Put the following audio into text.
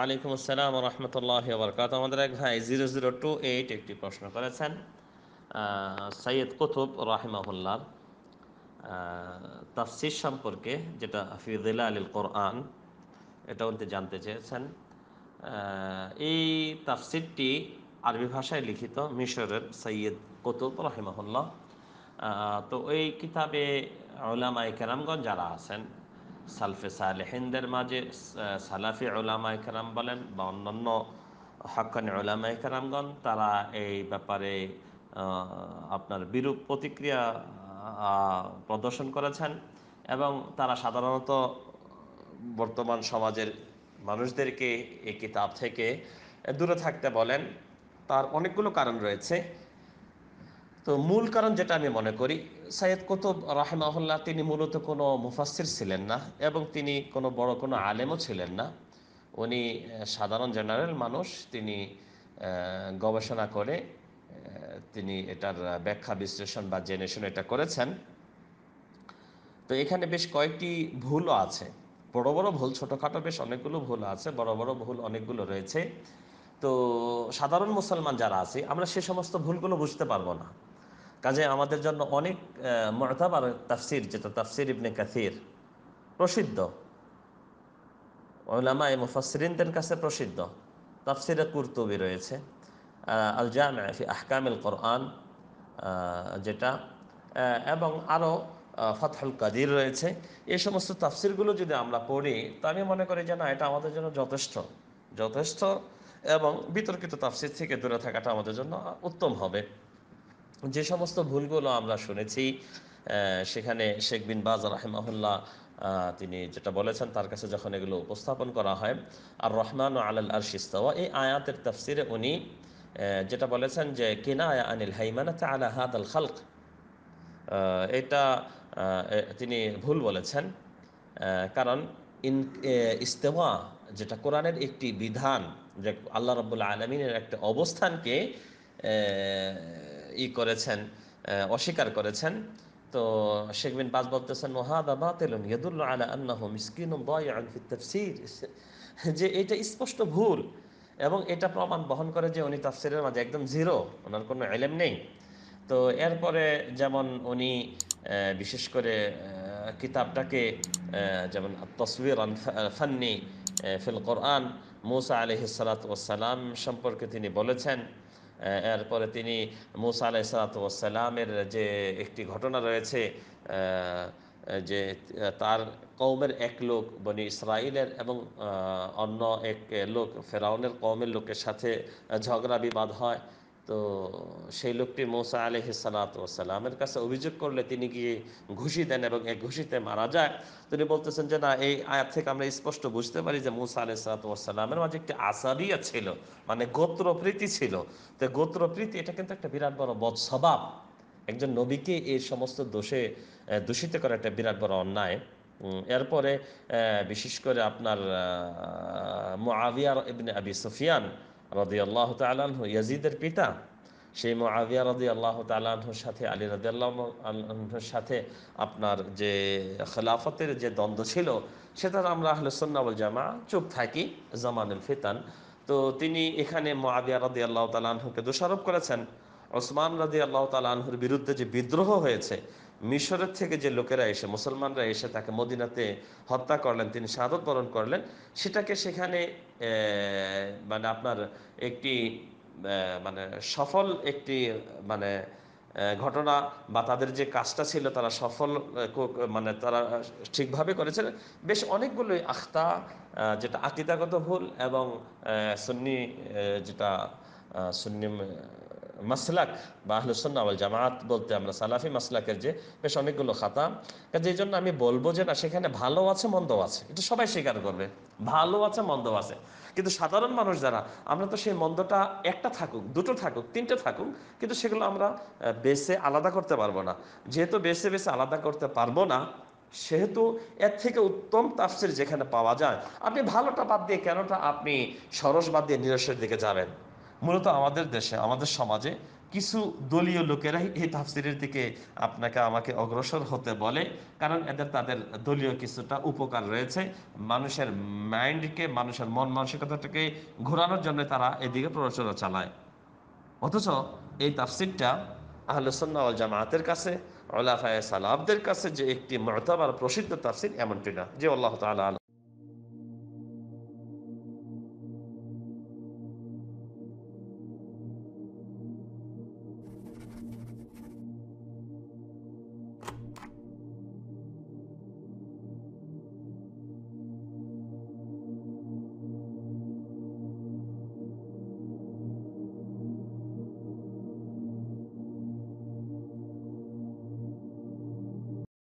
ওয়ালাইকুম আসসালাম রহমতুল্লাহ বরকাত আমাদের এক ভাই জিরো জিরো টু এইট একটি প্রশ্ন করেছেন সৈয়দ কুতুব রাহিমাহুল্লাহ তাফসির সম্পর্কে যেটা হাফিজুল্লাহ আলীল কোরআন এটা উনি জানতে চেয়েছেন এই তাফসিরটি আরবি ভাষায় লিখিত মিশরের সৈয়দ কুতুব রাহিমাহুল্লাহ তো এই কিতাবে ওলামা কেরামগঞ্জ যারা আছেন সালফে সালেহিনদের মাঝে সালাফি ওলামা একরাম বলেন বা অন্যান্য হাক্কানি ওলামা একরামগণ তারা এই ব্যাপারে আপনার বিরূপ প্রতিক্রিয়া প্রদর্শন করেছেন এবং তারা সাধারণত বর্তমান সমাজের মানুষদেরকে এই কিতাব থেকে দূরে থাকতে বলেন তার অনেকগুলো কারণ রয়েছে তো মূল কারণ যেটা আমি মনে করি সাইয়দ কুতুব রাহেমাহুল্লাহ তিনি মূলত কোনো মুফাসির ছিলেন না এবং তিনি কোনো বড় কোনো আলেমও ছিলেন না উনি সাধারণ জেনারেল মানুষ তিনি গবেষণা করে তিনি এটার ব্যাখ্যা বিশ্লেষণ বা জেনেশন এটা করেছেন তো এখানে বেশ কয়েকটি ভুলও আছে বড় বড় ভুল ছোটোখাটো বেশ অনেকগুলো ভুল আছে বড় বড় ভুল অনেকগুলো রয়েছে তো সাধারণ মুসলমান যারা আছে আমরা সে সমস্ত ভুলগুলো বুঝতে পারবো না কাজে আমাদের জন্য অনেক আর তাফসির যেটা তাফসির ইবনে কাসির প্রসিদ্ধ ওলামা এ মুফাসরিনদের কাছে প্রসিদ্ধ তাফসিরে কুরতুবি রয়েছে আল জামি আহকামিল কোরআন যেটা এবং আরও ফাতহুল কাদির রয়েছে এই সমস্ত তাফসিরগুলো যদি আমরা পড়ি তো আমি মনে করি যে না এটা আমাদের জন্য যথেষ্ট যথেষ্ট এবং বিতর্কিত তাফসির থেকে দূরে থাকাটা আমাদের জন্য উত্তম হবে যে সমস্ত ভুলগুলো আমরা শুনেছি সেখানে শেখ বিন বাজ রাহেমাহুল্লাহ তিনি যেটা বলেছেন তার কাছে যখন এগুলো উপস্থাপন করা হয় আর রহমান আলাল আর শিস্তাওয়া এই আয়াতের তফসিরে উনি যেটা বলেছেন যে কেনা আয়া আনিল হাইমানাতে আলা হাদ আল খালক এটা তিনি ভুল বলেছেন কারণ ইন ইস্তেমা যেটা কোরআনের একটি বিধান যে আল্লাহ রবুল্লা আলমিনের একটা অবস্থানকে ই করেছেন অস্বীকার করেছেন তো শেখ বিন বাজ বলতেছেন মহাদা বাতেলুন ইয়াদুল্লাহ আলা আন্নাহ মিসকিন তফসির যে এটা স্পষ্ট ভুল এবং এটা প্রমাণ বহন করে যে উনি তাফসিরের মাঝে একদম জিরো ওনার কোনো এলেম নেই তো এরপরে যেমন উনি বিশেষ করে কিতাবটাকে যেমন তসবির ফান্নি ফিল কোরআন মুসা আলহিসালাত সালাম সম্পর্কে তিনি বলেছেন এরপরে তিনি মুসা আলাহ সালাতামের যে একটি ঘটনা রয়েছে যে তার কৌমের এক লোক বনি ইসরায়েলের এবং অন্য এক লোক ফেরাউনের কৌমের লোকের সাথে ঝগড়া বিবাদ হয় তো সেই লোকটি মোসা আলহি সালাতামের কাছে অভিযোগ করলে তিনি গিয়ে ঘুষি দেন এবং এক ঘুষিতে মারা যায় তিনি বলতেছেন যে না এই আয়াত থেকে আমরা স্পষ্ট বুঝতে পারি যে মুসা আলহ সালাতামের মাঝে একটি আসারিয়া ছিল মানে গোত্রপ্রীতি ছিল তো গোত্রপ্রীতি এটা কিন্তু একটা বিরাট বড় বদ স্বভাব একজন নবীকে এই সমস্ত দোষে দূষিত করা একটা বিরাট বড় অন্যায় এরপরে বিশেষ করে আপনার মুআবিয়ার ইবনে আবি সুফিয়ান রদি আল্লাহ তালাহ ইয়াজিদের পিতা সেই মহাবিয়া রদি আল্লাহ তালাহর সাথে আলী রদি আল্লাহ আল্লাহর সাথে আপনার যে খেলাফতের যে দ্বন্দ্ব ছিল সেটার আমরা আহলে সন্নাবুল জামা চুপ থাকি জামানুল ফিতান তো তিনি এখানে মহাবিয়া রদি আল্লাহ তালাহকে দোষারোপ করেছেন ওসমান রদি আল্লাহ তালাহুর বিরুদ্ধে যে বিদ্রোহ হয়েছে মিশরের থেকে যে লোকেরা এসে মুসলমানরা এসে তাকে মদিনাতে হত্যা করলেন তিনি সাদত বরণ করলেন সেটাকে সেখানে মানে আপনার একটি মানে সফল একটি মানে ঘটনা বা তাদের যে কাজটা ছিল তারা সফল মানে তারা ঠিকভাবে করেছিল বেশ অনেকগুলোই আখতা যেটা আকিদাগত ভুল এবং সুন্নি যেটা সুন্নি মাসলাক বা আহলুসন্নাওয়াল জামাত বলতে আমরা সালাফি মাসলাকের যে বেশ অনেকগুলো খাতা কাজে এই জন্য আমি বলবো যে না সেখানে ভালো আছে মন্দ আছে এটা সবাই স্বীকার করবে ভালো আছে মন্দ আছে কিন্তু সাধারণ মানুষ যারা আমরা তো সেই মন্দটা একটা থাকুক দুটো থাকুক তিনটে থাকুক কিন্তু সেগুলো আমরা বেসে আলাদা করতে পারবো না যেহেতু বেসে বেসে আলাদা করতে পারবো না সেহেতু এর থেকে উত্তম তাফসির যেখানে পাওয়া যায় আপনি ভালোটা বাদ দিয়ে কেনটা আপনি সরস বাদ দিয়ে নিরসের দিকে যাবেন মূলত আমাদের দেশে আমাদের সমাজে কিছু দলীয় লোকেরাই এই তাফসিরের দিকে আপনাকে আমাকে অগ্রসর হতে বলে কারণ এদের তাদের দলীয় কিছুটা উপকার রয়েছে মানুষের মাইন্ডকে মানুষের মন মানসিকতাটাকে ঘোরানোর জন্য তারা এদিকে প্ররোচনা চালায় অথচ এই তাফসিরটা আহলুসন্না জামাতের কাছে আল্লাহ সালাবদের কাছে যে একটি মর্তাবার প্রসিদ্ধ তাফসির এমনটি না যে আল্লাহ তাল